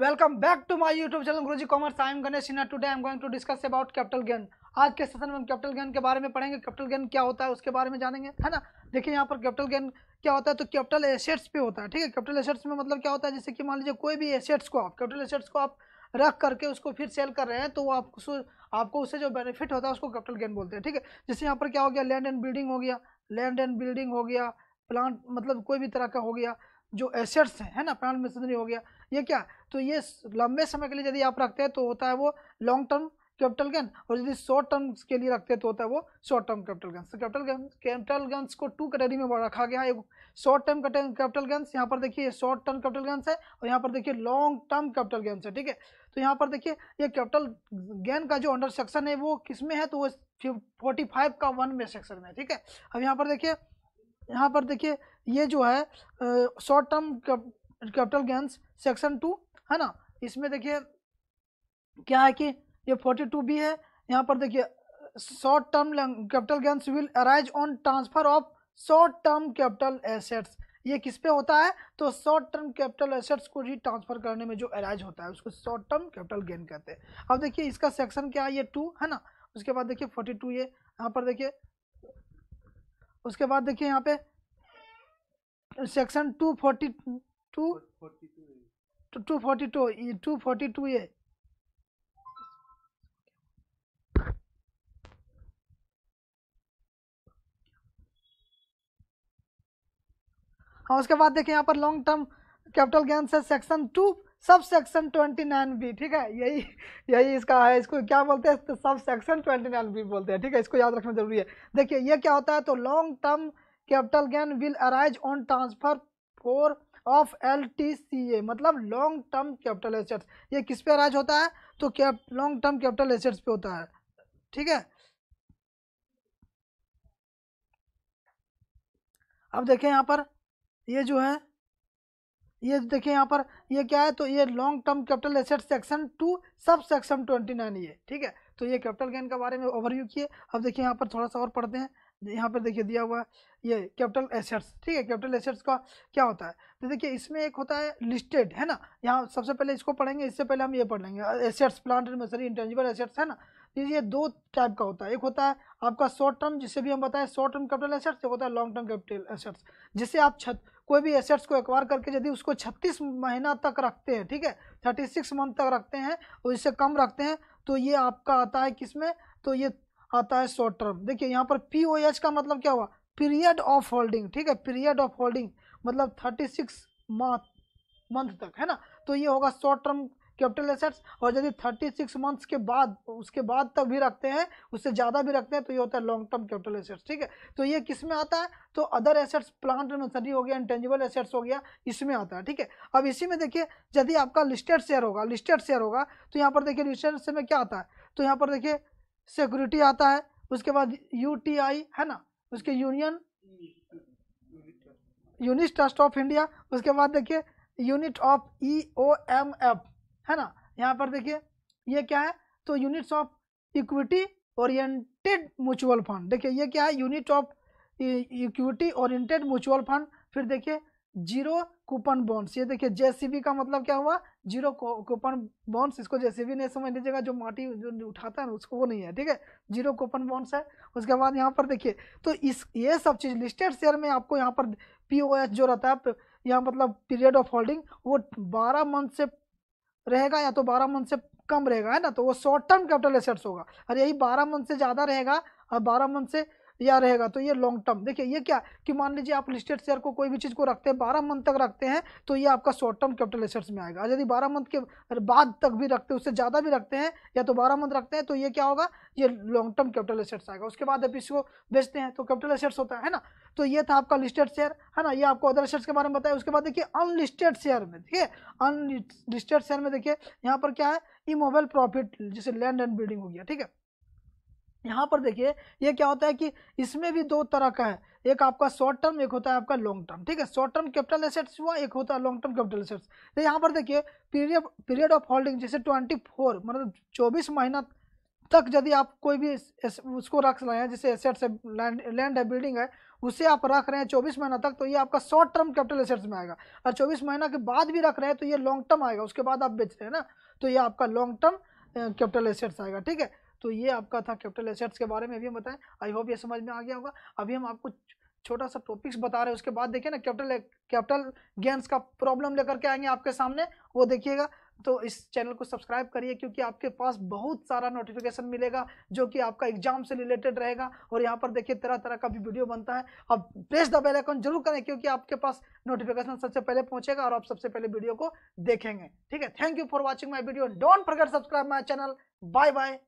welcome back to my YouTube channel Guruji commerce I am Ganesh Sinha today I am going to discuss about capital gain आज के session में हम capital gain के बारे में पढ़ेंगे कैपिटल गेन क्या होता है उसके बारे में जानेंगे है ना देखिए यहाँ पर कैपिटल गेन क्या होता है तो कैपिटल एसेट्स पे होता है ठीक है कैपिटल एसेट्स में मतलब क्या होता है जैसे कि मान लीजिए कोई भी एसेट्स को आप कैपिटल एसेट्स को आप रख करके उसको फिर सेल कर रहे हैं तो वो उस, आपको उससे जो बेनिफिट होता है उसको कैपिटल गेन बोलते हैं ठीक है जैसे यहाँ पर क्या हो गया लैंड एंड बिल्डिंग हो गया लैंड एंड बिल्डिंग हो गया प्लांट मतलब कोई भी तरह का हो गया जो एसेट्स हैं है ना प्लांट मशीनरी हो गया ये क्या तो ये लंबे समय के लिए यदि आप रखते हैं तो होता है वो लॉन्ग टर्म कैपिटल गेन और यदि शॉर्ट टर्म के लिए रखते हैं तो होता है वो शॉर्ट टर्म कैपिटल गेंस तो कैपिटल गेन कैपिटल गेंस को टू कैटेगरी में रखा गया है शॉर्ट टर्म कैपिटल गेंस यहाँ पर देखिए शॉर्ट टर्म कैपिटल गेंस है और यहाँ पर देखिए लॉन्ग टर्म कैपिटल गेंस है ठीक है तो यहाँ पर देखिए ये कैपिटल गेन का जो अंडर सेक्शन है वो किस में है तो वो फोर्टी फाइव का वन में सेक्शन में ठीक है अब यहाँ पर देखिए यहाँ पर देखिए ये जो है short term capital gains section two है ना इसमें देखिए क्या है कि ये फोर्टी टू बी है यहाँ पर देखिए short term capital gains will arise on transfer of short term capital assets ये किस पे होता है तो शॉर्ट टर्म कैपिटल एसेट्स को री ट्रांसफर करने में जो अराइज होता है उसको शॉर्ट टर्म कैपिटल गेन कहते हैं अब देखिए इसका सेक्शन क्या है ये टू है ना उसके बाद देखिए फोर्टी टू ये यहाँ पर देखिए उसके बाद देखिए यहाँ पे section two forty two two forty two two forty two ये हाँ उसके बाद देखिए यहाँ पर लॉन्ग टर्म कैपिटल गेन है section two sub section twenty nine B ठीक है यही यही इसका है इसको क्या बोलते हैं तो सब सेक्शन ट्वेंटी नाइन बी बोलते हैं ठीक है इसको याद रखना जरूरी है देखिए ये क्या होता है तो long term capital gain will arise on transfer four of L T C A मतलब लॉन्ग टर्म कैपिटल एसेट्स ये किस पे अराइज होता है तो cap long term capital assets पे होता है ठीक है अब देखें यहाँ पर ये जो है ये देखिए यहाँ पर ये क्या है तो ये long term capital asset section two sub section twenty nine ये ठीक है तो ये कैपिटल गेन के बारे में ओवरव्यू किए अब देखिए यहाँ पर थोड़ा सा और पढ़ते हैं यहाँ पर देखिए दिया हुआ है ये कैपिटल एसेट्स ठीक है कैपिटल एसेट्स का क्या होता है तो देखिए इसमें एक होता है लिस्टेड है ना यहाँ सबसे पहले इसको पढ़ेंगे इससे पहले हम ये पढ़ लेंगे assets plant and machinery intangible assets है ना ये दो टाइप का होता है एक होता है आपका शॉर्ट टर्म जिसे भी हम बताएं शॉर्ट टर्म कैपिटल एसेट्स एक होता है लॉन्ग टर्म कैपिटल एसेट्स जिसे आप छत कोई भी एसेट्स को एक्वायर करके यदि उसको 36 महीना तक रखते हैं ठीक है 36 मंथ तक रखते हैं और इससे कम रखते हैं तो ये आपका आता है किसमें तो ये आता है शॉर्ट टर्म देखिए यहाँ पर पी ओ एच का मतलब क्या हुआ पीरियड ऑफ होल्डिंग ठीक है पीरियड ऑफ होल्डिंग मतलब थर्टी सिक्स मंथ तक है ना तो ये होगा शॉर्ट टर्म कैपिटल एसेट्स और यदि थर्टी सिक्स मंथ्स के बाद उसके बाद तक भी रखते हैं उससे ज़्यादा भी रखते हैं तो ये होता है लॉन्ग टर्म कैपिटल एसेट्स ठीक है तो ये किस में आता है तो अदर एसेट्स प्लांट नर्सरी हो गया इंटेंजिबल एसेट्स हो गया इसमें आता है ठीक है अब इसी में देखिए यदि आपका लिस्टेड शेयर होगा लिस्टेड शेयर होगा तो यहाँ पर देखिए लिस्टेड शेयर में क्या आता है तो यहाँ पर देखिए सिक्योरिटी आता है उसके बाद यू है ना उसके union unit trust of India उसके बाद देखिए unit of E O M F है ना यहाँ पर देखिए ये क्या है तो units of equity oriented mutual fund देखिए ये क्या है unit of equity oriented mutual fund फिर देखिए जीरो कूपन बॉन्ड्स ये देखिए जेसीबी का मतलब क्या हुआ जीरो कूपन बॉन्ड्स इसको जेसीबी नहीं समझ लीजिएगा जो माटी जो उठाता है ना उसको वो नहीं है ठीक है जीरो कूपन बॉन्ड्स है उसके बाद यहाँ पर देखिए तो इस ये सब चीज़ लिस्टेड शेयर में आपको यहाँ पर पी जो रहता है यहाँ मतलब पीरियड ऑफ होल्डिंग वो बारह मंथ से रहेगा या तो बारह मंथ से कम रहेगा है ना तो वो शॉर्ट टर्म कैपिटल एसेट्स होगा और यही बारह मंथ से ज़्यादा रहेगा और बारह मंथ से या रहेगा तो ये लॉन्ग टर्म देखिए ये क्या कि मान लीजिए आप लिस्टेड शेयर को कोई भी चीज़ को रखते हैं बारह मंथ तक रखते हैं तो ये आपका शॉर्ट टर्म कैपिटल एसेट्स में आएगा यदि बारह मंथ के बाद तक भी रखते हैं उससे ज़्यादा भी रखते हैं या तो बारह मंथ रखते हैं तो ये क्या होगा ये लॉन्ग टर्म कैपिटल एसेट्स आएगा उसके बाद आप इसको बेचते हैं तो कैपिटल एसेट्स होता है ना तो ये था आपका लिस्टेड शेयर है ना ये आपको अदर शेयर्स के बारे में बताया उसके बाद देखिए अनलिस्टेड शेयर में देखिए अनलिस्टेड शेयर में देखिए यहाँ पर क्या है इमोबल प्रॉफिट जैसे लैंड एंड बिल्डिंग हो गया ठीक है यहाँ पर देखिए ये क्या होता है कि इसमें भी दो तरह का है एक आपका शॉर्ट टर्म एक होता है आपका लॉन्ग टर्म ठीक है शॉर्ट टर्म कैपिटल एसेट्स हुआ एक होता है लॉन्ग टर्म कैपिटल एसेट्स तो यहाँ पर देखिए पीरियड पीरियड ऑफ होल्डिंग जैसे ट्वेंटी फोर मतलब चौबीस महीना तक यदि आप कोई भी उसको रख रहे हैं जैसे एसेट्स है लैंड लैंड है बिल्डिंग है उसे आप रख रहे हैं चौबीस महीना तक तो ये आपका शॉर्ट टर्म कैपिटल एसेट्स में आएगा और चौबीस महीना के बाद भी रख रहे हैं तो ये लॉन्ग टर्म आएगा उसके बाद आप बेच रहे हैं ना तो ये आपका लॉन्ग टर्म कैपिटल एसेट्स आएगा ठीक है तो ये आपका था कैपिटल एसेट्स के बारे में भी हम बताएं आई होप ये समझ में आ गया होगा अभी हम आपको छोटा सा टॉपिक्स बता रहे हैं उसके बाद देखिए ना कैपिटल कैपिटल गेंस का प्रॉब्लम लेकर के आएंगे आपके सामने वो देखिएगा तो इस चैनल को सब्सक्राइब करिए क्योंकि आपके पास बहुत सारा नोटिफिकेशन मिलेगा जो कि आपका एग्जाम से रिलेटेड रहेगा और यहाँ पर देखिए तरह तरह का भी वीडियो बनता है अब प्रेस द बेल आइकन जरूर करें क्योंकि आपके पास नोटिफिकेशन सबसे पहले पहुंचेगा और आप सबसे पहले वीडियो को देखेंगे ठीक है thank you for watching my video don't forget subscribe my channel bye bye